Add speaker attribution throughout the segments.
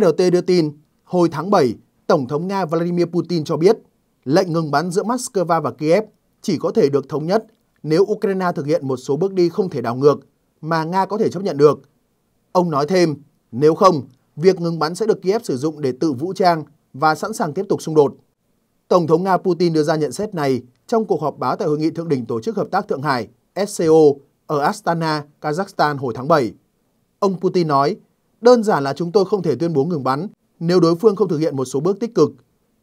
Speaker 1: RT đưa tin, hồi tháng 7, Tổng thống Nga Vladimir Putin cho biết lệnh ngừng bắn giữa Moscow và Kiev chỉ có thể được thống nhất nếu Ukraine thực hiện một số bước đi không thể đảo ngược mà Nga có thể chấp nhận được. Ông nói thêm, nếu không, việc ngừng bắn sẽ được Kiev sử dụng để tự vũ trang và sẵn sàng tiếp tục xung đột. Tổng thống Nga Putin đưa ra nhận xét này trong cuộc họp báo tại Hội nghị Thượng đỉnh Tổ chức Hợp tác Thượng Hải SCO ở Astana, Kazakhstan hồi tháng 7. Ông Putin nói, Đơn giản là chúng tôi không thể tuyên bố ngừng bắn nếu đối phương không thực hiện một số bước tích cực.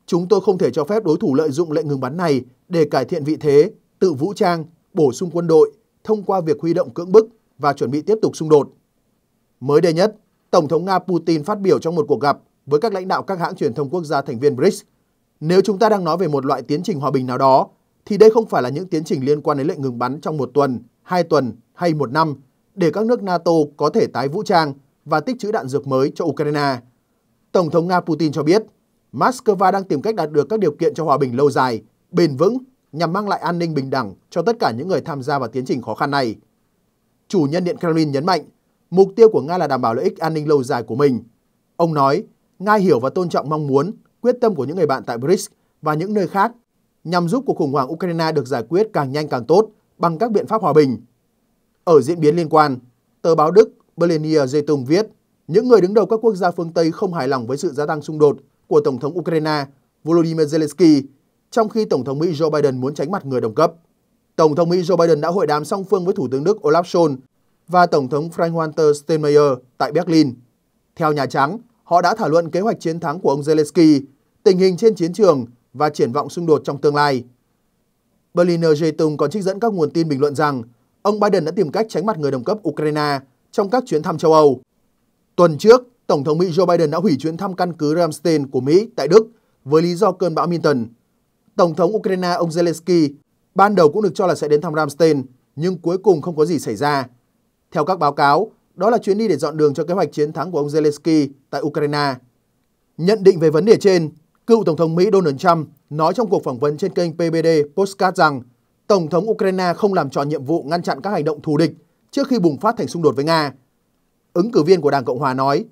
Speaker 1: Chúng tôi không thể cho phép đối thủ lợi dụng lệnh ngừng bắn này để cải thiện vị thế, tự vũ trang, bổ sung quân đội thông qua việc huy động cưỡng bức và chuẩn bị tiếp tục xung đột. Mới đây nhất, Tổng thống Nga Putin phát biểu trong một cuộc gặp với các lãnh đạo các hãng truyền thông quốc gia thành viên BRICS. Nếu chúng ta đang nói về một loại tiến trình hòa bình nào đó, thì đây không phải là những tiến trình liên quan đến lệnh ngừng bắn trong một tuần, hai tuần hay một năm để các nước NATO có thể tái vũ trang – và tích trữ đạn dược mới cho Ukraine. Tổng thống Nga Putin cho biết, Moscow đang tìm cách đạt được các điều kiện cho hòa bình lâu dài, bền vững nhằm mang lại an ninh bình đẳng cho tất cả những người tham gia vào tiến trình khó khăn này. Chủ nhân Điện Kremlin nhấn mạnh, mục tiêu của Nga là đảm bảo lợi ích an ninh lâu dài của mình. Ông nói, Nga hiểu và tôn trọng mong muốn, quyết tâm của những người bạn tại BRICS và những nơi khác nhằm giúp cuộc khủng hoảng Ukraine được giải quyết càng nhanh càng tốt bằng các biện pháp hòa bình. Ở diễn biến liên quan, tờ báo Đức Berlinier Zeitung viết, những người đứng đầu các quốc gia phương Tây không hài lòng với sự gia tăng xung đột của Tổng thống Ukraine Volodymyr Zelensky, trong khi Tổng thống Mỹ Joe Biden muốn tránh mặt người đồng cấp. Tổng thống Mỹ Joe Biden đã hội đàm song phương với Thủ tướng Đức Olaf Scholz và Tổng thống Frank-Walter Steinmeier tại Berlin. Theo Nhà Trắng, họ đã thảo luận kế hoạch chiến thắng của ông Zelensky, tình hình trên chiến trường và triển vọng xung đột trong tương lai. Berliner Zeitung còn trích dẫn các nguồn tin bình luận rằng ông Biden đã tìm cách tránh mặt người đồng cấp Ukraine trong các chuyến thăm châu Âu. Tuần trước, Tổng thống Mỹ Joe Biden đã hủy chuyến thăm căn cứ Ramstein của Mỹ tại Đức với lý do cơn bão Minton. Tổng thống Ukraine ông Zelensky ban đầu cũng được cho là sẽ đến thăm Ramstein, nhưng cuối cùng không có gì xảy ra. Theo các báo cáo, đó là chuyến đi để dọn đường cho kế hoạch chiến thắng của ông Zelensky tại Ukraine. Nhận định về vấn đề trên, cựu Tổng thống Mỹ Donald Trump nói trong cuộc phỏng vấn trên kênh PBD Postcard rằng Tổng thống Ukraine không làm tròn nhiệm vụ ngăn chặn các hành động thù địch trước khi bùng phát thành xung đột với Nga. Ứng cử viên của Đảng Cộng Hòa nói,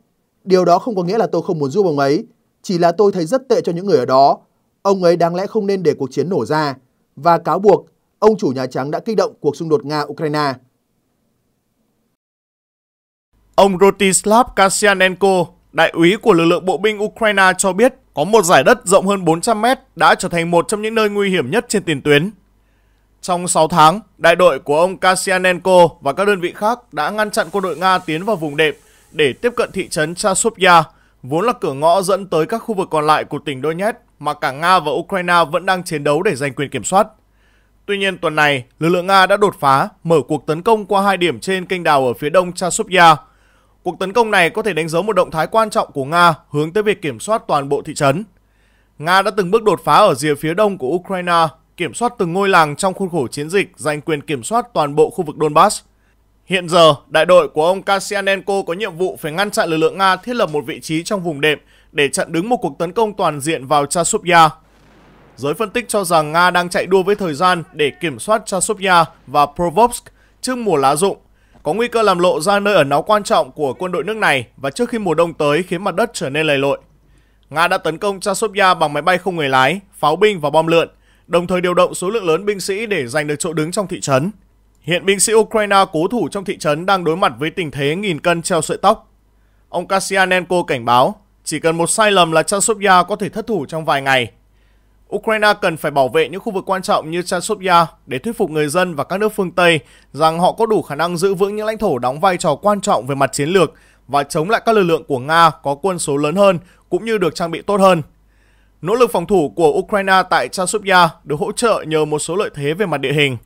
Speaker 1: điều đó không có nghĩa là tôi không muốn giúp ông ấy, chỉ là tôi thấy rất tệ cho những người ở đó. Ông ấy đáng lẽ không nên để cuộc chiến nổ ra và cáo buộc ông chủ Nhà Trắng đã kích động cuộc xung đột Nga-Ukraine.
Speaker 2: Ông Rotislav Kasianenko, đại úy của lực lượng bộ binh Ukraine cho biết có một giải đất rộng hơn 400 mét đã trở thành một trong những nơi nguy hiểm nhất trên tiền tuyến trong 6 tháng, đại đội của ông Kasianenko và các đơn vị khác đã ngăn chặn quân đội Nga tiến vào vùng đệm để tiếp cận thị trấn Chasovya, vốn là cửa ngõ dẫn tới các khu vực còn lại của tỉnh Donetsk mà cả Nga và Ukraine vẫn đang chiến đấu để giành quyền kiểm soát. Tuy nhiên tuần này, lực lượng Nga đã đột phá, mở cuộc tấn công qua hai điểm trên kênh đào ở phía đông Chasovya. Cuộc tấn công này có thể đánh dấu một động thái quan trọng của Nga hướng tới việc kiểm soát toàn bộ thị trấn. Nga đã từng bước đột phá ở rìa phía đông của Ukraine kiểm soát từng ngôi làng trong khuôn khổ chiến dịch giành quyền kiểm soát toàn bộ khu vực Donbass. Hiện giờ, đại đội của ông Kasyanenko có nhiệm vụ phải ngăn chặn lực lượng Nga thiết lập một vị trí trong vùng đệm để chặn đứng một cuộc tấn công toàn diện vào Chasubya. Giới phân tích cho rằng Nga đang chạy đua với thời gian để kiểm soát Chasubya và Provost trước mùa lá rụng, có nguy cơ làm lộ ra nơi ẩn náu quan trọng của quân đội nước này và trước khi mùa đông tới khiến mặt đất trở nên lầy lội. Nga đã tấn công Chasovia bằng máy bay không người lái, pháo binh và bom lượn, đồng thời điều động số lượng lớn binh sĩ để giành được chỗ đứng trong thị trấn. Hiện binh sĩ Ukraine cố thủ trong thị trấn đang đối mặt với tình thế nghìn cân treo sợi tóc. Ông Kasianenko cảnh báo, chỉ cần một sai lầm là Chasovya có thể thất thủ trong vài ngày. Ukraine cần phải bảo vệ những khu vực quan trọng như Chasovya để thuyết phục người dân và các nước phương Tây rằng họ có đủ khả năng giữ vững những lãnh thổ đóng vai trò quan trọng về mặt chiến lược và chống lại các lực lượng của Nga có quân số lớn hơn cũng như được trang bị tốt hơn. Nỗ lực phòng thủ của Ukraine tại Chasubya được hỗ trợ nhờ một số lợi thế về mặt địa hình.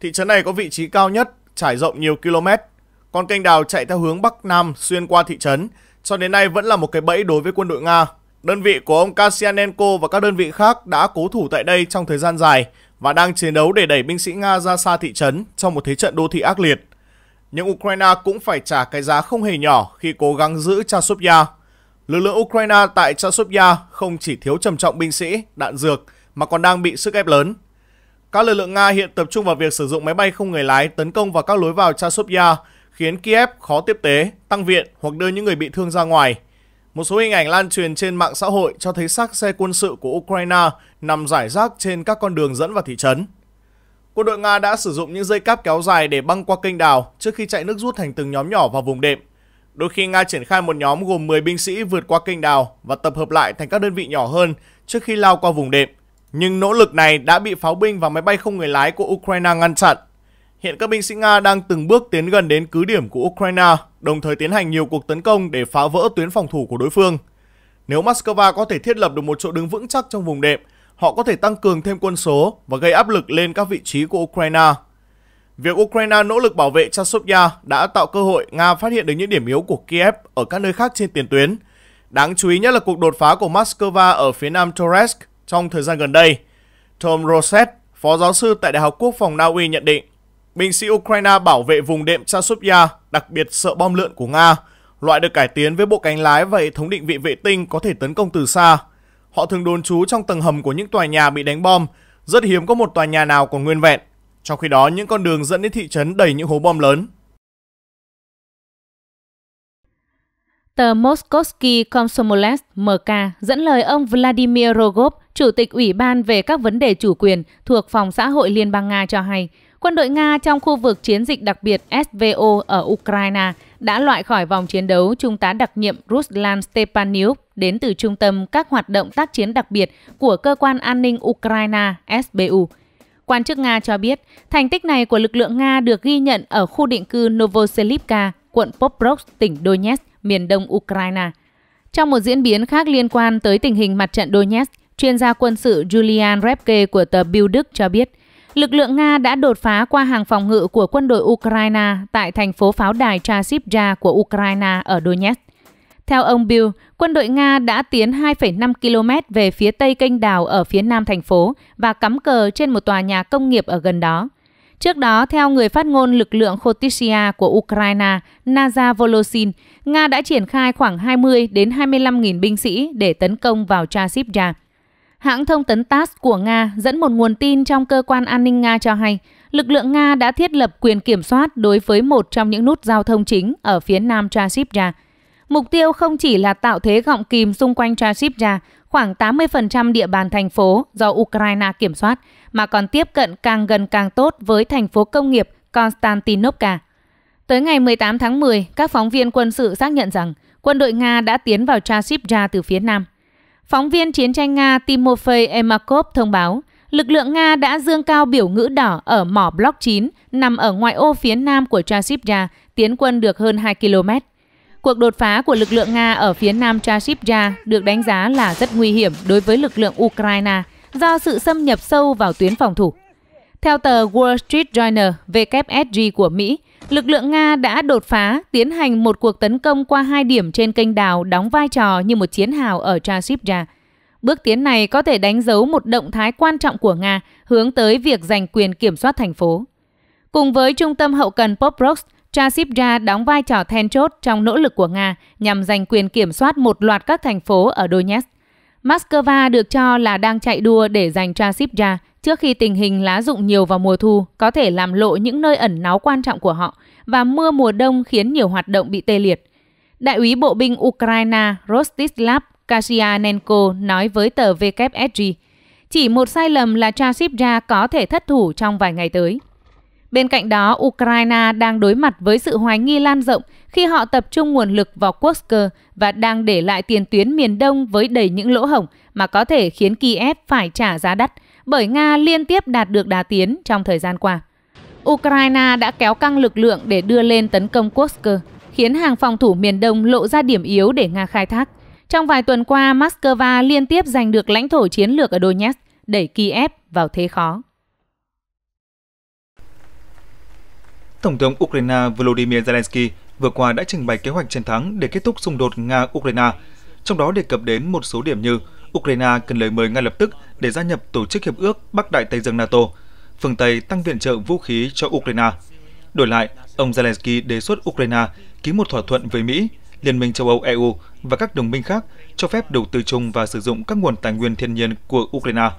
Speaker 2: Thị trấn này có vị trí cao nhất, trải rộng nhiều km. Con kênh đào chạy theo hướng Bắc Nam xuyên qua thị trấn, cho đến nay vẫn là một cái bẫy đối với quân đội Nga. Đơn vị của ông Kasyanenko và các đơn vị khác đã cố thủ tại đây trong thời gian dài và đang chiến đấu để đẩy binh sĩ Nga ra xa thị trấn trong một thế trận đô thị ác liệt. Nhưng Ukraine cũng phải trả cái giá không hề nhỏ khi cố gắng giữ Chasubya. Lực lượng Ukraine tại Chasovia không chỉ thiếu trầm trọng binh sĩ, đạn dược mà còn đang bị sức ép lớn. Các lực lượng Nga hiện tập trung vào việc sử dụng máy bay không người lái tấn công vào các lối vào Chasovia, khiến Kiev khó tiếp tế, tăng viện hoặc đưa những người bị thương ra ngoài. Một số hình ảnh lan truyền trên mạng xã hội cho thấy xác xe quân sự của Ukraine nằm rải rác trên các con đường dẫn vào thị trấn. Quân đội Nga đã sử dụng những dây cáp kéo dài để băng qua kênh đào trước khi chạy nước rút thành từng nhóm nhỏ vào vùng đệm, Đôi khi Nga triển khai một nhóm gồm 10 binh sĩ vượt qua kênh đào và tập hợp lại thành các đơn vị nhỏ hơn trước khi lao qua vùng đệm. Nhưng nỗ lực này đã bị pháo binh và máy bay không người lái của Ukraine ngăn chặn. Hiện các binh sĩ Nga đang từng bước tiến gần đến cứ điểm của Ukraine, đồng thời tiến hành nhiều cuộc tấn công để phá vỡ tuyến phòng thủ của đối phương. Nếu Moscow có thể thiết lập được một chỗ đứng vững chắc trong vùng đệm, họ có thể tăng cường thêm quân số và gây áp lực lên các vị trí của Ukraine. Việc Ukraine nỗ lực bảo vệ Chasovya đã tạo cơ hội Nga phát hiện được những điểm yếu của Kiev ở các nơi khác trên tiền tuyến. Đáng chú ý nhất là cuộc đột phá của Moscow ở phía nam Toretsk trong thời gian gần đây. Tom Rosset, phó giáo sư tại Đại học Quốc phòng Na Uy nhận định, binh sĩ Ukraine bảo vệ vùng đệm Chasovya đặc biệt sợ bom lượn của Nga, loại được cải tiến với bộ cánh lái và hệ thống định vị vệ tinh có thể tấn công từ xa. Họ thường đồn trú trong tầng hầm của những tòa nhà bị đánh bom, rất hiếm có một tòa nhà nào còn nguyên vẹn. Trong khi đó, những con đường dẫn đến thị trấn đầy những hố bom lớn.
Speaker 3: Tờ Moskovsky Komsomolets MK dẫn lời ông Vladimir Rogov, Chủ tịch Ủy ban về các vấn đề chủ quyền thuộc Phòng xã hội Liên bang Nga cho hay, quân đội Nga trong khu vực chiến dịch đặc biệt SVO ở Ukraine đã loại khỏi vòng chiến đấu Trung tá đặc nhiệm Ruslan Stepaniuk đến từ Trung tâm các hoạt động tác chiến đặc biệt của Cơ quan An ninh Ukraine SBU – Quan chức Nga cho biết, thành tích này của lực lượng Nga được ghi nhận ở khu định cư Novoselivka, quận Poprov, tỉnh Donetsk, miền đông Ukraine. Trong một diễn biến khác liên quan tới tình hình mặt trận Donetsk, chuyên gia quân sự Julian Repke của tờ Bild Đức cho biết, lực lượng Nga đã đột phá qua hàng phòng ngự của quân đội Ukraine tại thành phố pháo đài Chasiv của Ukraine ở Donetsk. Theo ông Bill, quân đội Nga đã tiến 2,5 km về phía tây kênh đào ở phía nam thành phố và cắm cờ trên một tòa nhà công nghiệp ở gần đó. Trước đó, theo người phát ngôn lực lượng Khotisia của Ukraine, Naza Volosin, Nga đã triển khai khoảng 20 đến 25.000 binh sĩ để tấn công vào chasiv Hãng thông tấn TASS của Nga dẫn một nguồn tin trong cơ quan an ninh Nga cho hay, lực lượng Nga đã thiết lập quyền kiểm soát đối với một trong những nút giao thông chính ở phía nam Chasiv-Yar Mục tiêu không chỉ là tạo thế gọng kìm xung quanh Transnistria, khoảng 80% địa bàn thành phố do Ukraine kiểm soát, mà còn tiếp cận càng gần càng tốt với thành phố công nghiệp Konstantinovka. Tới ngày 18 tháng 10, các phóng viên quân sự xác nhận rằng quân đội Nga đã tiến vào Transnistria từ phía nam. Phóng viên chiến tranh Nga Timofey Emakov thông báo, lực lượng Nga đã dương cao biểu ngữ đỏ ở mỏ Block 9 nằm ở ngoại ô phía nam của Transnistria, tiến quân được hơn 2 km. Cuộc đột phá của lực lượng Nga ở phía nam Chashivya được đánh giá là rất nguy hiểm đối với lực lượng Ukraine do sự xâm nhập sâu vào tuyến phòng thủ. Theo tờ Wall Street Journal WSG của Mỹ, lực lượng Nga đã đột phá tiến hành một cuộc tấn công qua hai điểm trên kênh đào đóng vai trò như một chiến hào ở Chashivya. Bước tiến này có thể đánh dấu một động thái quan trọng của Nga hướng tới việc giành quyền kiểm soát thành phố. Cùng với trung tâm hậu cần Pokrovsk, Transibra đóng vai trò then chốt trong nỗ lực của Nga nhằm giành quyền kiểm soát một loạt các thành phố ở Donetsk. Moscow được cho là đang chạy đua để giành Transibra trước khi tình hình lá rụng nhiều vào mùa thu có thể làm lộ những nơi ẩn náu quan trọng của họ và mưa mùa đông khiến nhiều hoạt động bị tê liệt. Đại úy bộ binh Ukraine Rostislav Kasyanenko nói với tờ WSG, chỉ một sai lầm là Transibra có thể thất thủ trong vài ngày tới. Bên cạnh đó, Ukraine đang đối mặt với sự hoài nghi lan rộng khi họ tập trung nguồn lực vào Kursk và đang để lại tiền tuyến miền Đông với đầy những lỗ hổng mà có thể khiến Kiev phải trả giá đắt bởi Nga liên tiếp đạt được đà tiến trong thời gian qua. Ukraine đã kéo căng lực lượng để đưa lên tấn công Kursk, khiến hàng phòng thủ miền Đông lộ ra điểm yếu để Nga khai thác. Trong vài tuần qua, Moscow liên tiếp giành được lãnh thổ chiến lược ở Donetsk, đẩy Kiev vào thế khó.
Speaker 4: Tổng thống Ukraine Volodymyr Zelensky vừa qua đã trình bày kế hoạch chiến thắng để kết thúc xung đột Nga-Ukraine, trong đó đề cập đến một số điểm như Ukraine cần lời mời ngay lập tức để gia nhập Tổ chức Hiệp ước Bắc Đại Tây Dương NATO, phương Tây tăng viện trợ vũ khí cho Ukraine. Đổi lại, ông Zelensky đề xuất Ukraine ký một thỏa thuận với Mỹ, Liên minh châu Âu EU và các đồng minh khác cho phép đầu tư chung và sử dụng các nguồn tài nguyên thiên nhiên của Ukraine.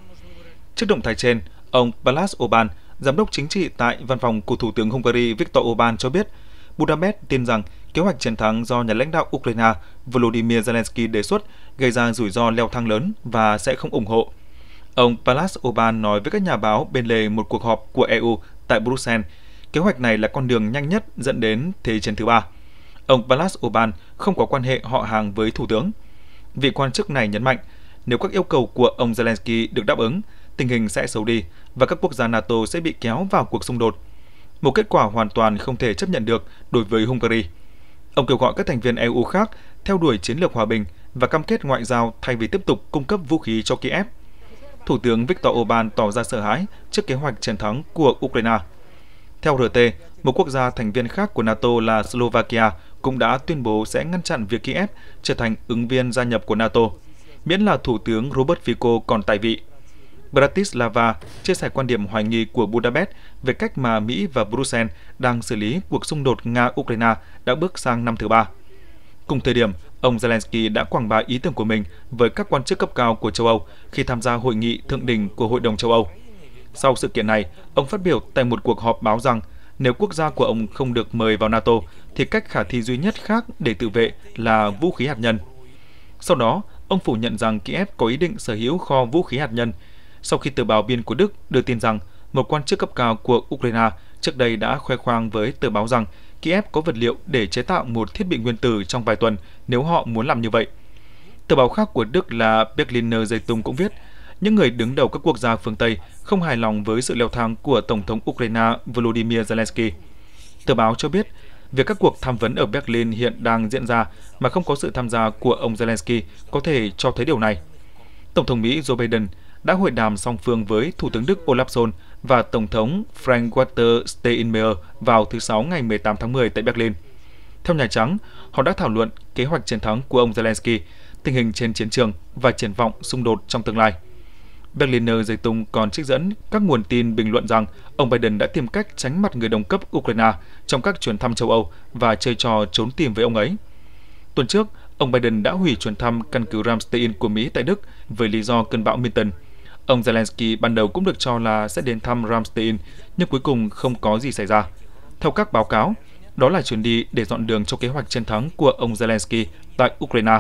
Speaker 4: Trước động thái trên, ông Palas Oban, Giám đốc chính trị tại văn phòng của Thủ tướng Hungary Viktor Orbán cho biết, Budapest tin rằng kế hoạch chiến thắng do nhà lãnh đạo Ukraine Volodymyr Zelensky đề xuất gây ra rủi ro leo thang lớn và sẽ không ủng hộ. Ông Palas Orbán nói với các nhà báo bên lề một cuộc họp của EU tại Bruxelles, kế hoạch này là con đường nhanh nhất dẫn đến Thế chiến thứ ba. Ông Palas Orbán không có quan hệ họ hàng với Thủ tướng. Vị quan chức này nhấn mạnh, nếu các yêu cầu của ông Zelensky được đáp ứng, tình hình sẽ xấu đi và các quốc gia NATO sẽ bị kéo vào cuộc xung đột. Một kết quả hoàn toàn không thể chấp nhận được đối với Hungary. Ông kêu gọi các thành viên EU khác theo đuổi chiến lược hòa bình và cam kết ngoại giao thay vì tiếp tục cung cấp vũ khí cho Kiev. Thủ tướng Viktor Orbán tỏ ra sợ hãi trước kế hoạch chiến thắng của Ukraine. Theo RT, một quốc gia thành viên khác của NATO là Slovakia cũng đã tuyên bố sẽ ngăn chặn việc Kiev trở thành ứng viên gia nhập của NATO, miễn là Thủ tướng Robert Fico còn tại vị. Bratislava chia sẻ quan điểm hoài nghi của Budapest về cách mà Mỹ và Bruxelles đang xử lý cuộc xung đột Nga-Ukraine đã bước sang năm thứ ba. Cùng thời điểm, ông Zelensky đã quảng bá ý tưởng của mình với các quan chức cấp cao của châu Âu khi tham gia hội nghị thượng đỉnh của Hội đồng châu Âu. Sau sự kiện này, ông phát biểu tại một cuộc họp báo rằng nếu quốc gia của ông không được mời vào NATO thì cách khả thi duy nhất khác để tự vệ là vũ khí hạt nhân. Sau đó, ông phủ nhận rằng Kiev có ý định sở hữu kho vũ khí hạt nhân sau khi tờ báo Biên của Đức đưa tin rằng một quan chức cấp cao của Ukraine trước đây đã khoe khoang với tờ báo rằng Kiev có vật liệu để chế tạo một thiết bị nguyên tử trong vài tuần nếu họ muốn làm như vậy. Tờ báo khác của Đức là Berliner Zeitung cũng viết, những người đứng đầu các quốc gia phương Tây không hài lòng với sự leo thang của Tổng thống Ukraine Volodymyr Zelensky. Tờ báo cho biết, việc các cuộc tham vấn ở Berlin hiện đang diễn ra mà không có sự tham gia của ông Zelensky có thể cho thấy điều này. Tổng thống Mỹ Joe Biden đã hội đàm song phương với Thủ tướng Đức Olaf Scholz và Tổng thống Frank-Walter Steinmeier vào thứ Sáu ngày 18 tháng 10 tại Berlin. Theo Nhà Trắng, họ đã thảo luận kế hoạch chiến thắng của ông Zelensky, tình hình trên chiến trường và triển vọng xung đột trong tương lai. Berliner tung còn trích dẫn các nguồn tin bình luận rằng ông Biden đã tìm cách tránh mặt người đồng cấp Ukraine trong các chuyến thăm châu Âu và chơi trò trốn tìm với ông ấy. Tuần trước, ông Biden đã hủy chuyến thăm căn cứ Ramstein của Mỹ tại Đức với lý do cơn bão Minton – Ông Zelensky ban đầu cũng được cho là sẽ đến thăm Ramstein, nhưng cuối cùng không có gì xảy ra. Theo các báo cáo, đó là chuyến đi để dọn đường cho kế hoạch chiến thắng của ông Zelensky tại Ukraine